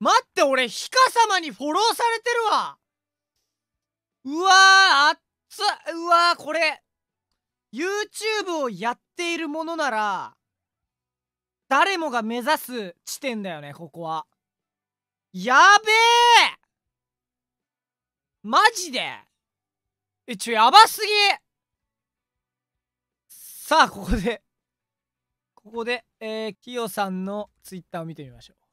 待って、俺、ヒカ様にフォローされてるわうわー、あっつ、うわー、これ、YouTube をやっているものなら、誰もが目指す地点だよね、ここは。やべえマジでえ、ちょ、やばすぎさあ、ここで、ここで、えー、キヨさんの Twitter を見てみましょう。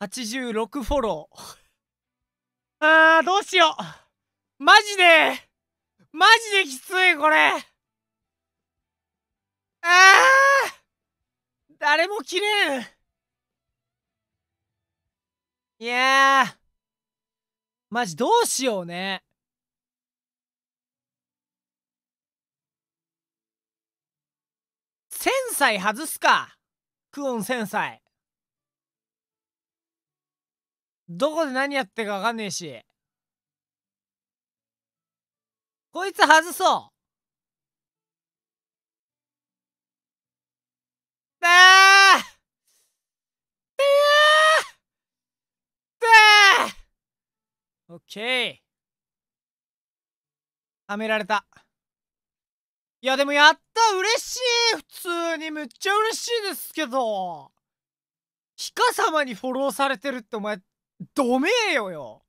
86フォロー。あー、どうしよう。マジで、マジできつい、これ。あー、誰も切れん。いやー、マジどうしようね。千歳外すか。クオン千歳。どこで何やってるかわかんねえし。こいつ外そう。だーだーだーオッケー。はめられた。いやでもやった嬉しい普通にめっちゃ嬉しいですけど。ヒカ様にフォローされてるってお前どめえよよ